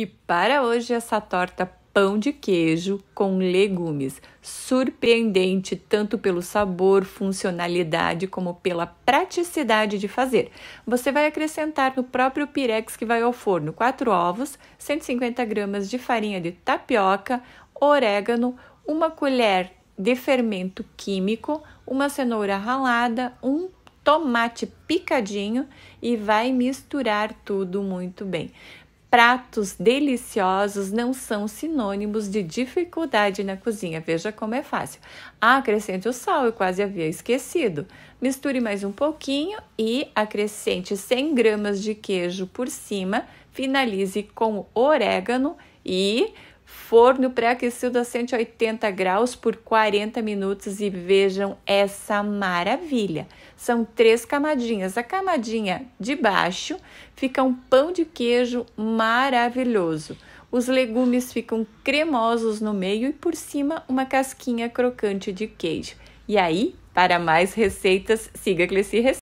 E para hoje, essa torta pão de queijo com legumes, surpreendente tanto pelo sabor, funcionalidade como pela praticidade de fazer. Você vai acrescentar no próprio pirex que vai ao forno quatro ovos, 150 gramas de farinha de tapioca, orégano, uma colher de fermento químico, uma cenoura ralada, um tomate picadinho e vai misturar tudo muito bem. Pratos deliciosos não são sinônimos de dificuldade na cozinha. Veja como é fácil. Ah, acrescente o sal, eu quase havia esquecido. Misture mais um pouquinho e acrescente 100 gramas de queijo por cima. Finalize com orégano e forno pré-aquecido a 180 graus por 40 minutos e vejam essa maravilha. São três camadinhas. A camadinha de baixo fica um pão de queijo maravilhoso. Os legumes ficam cremosos no meio e por cima uma casquinha crocante de queijo. E aí, para mais receitas, siga Cleci Receita.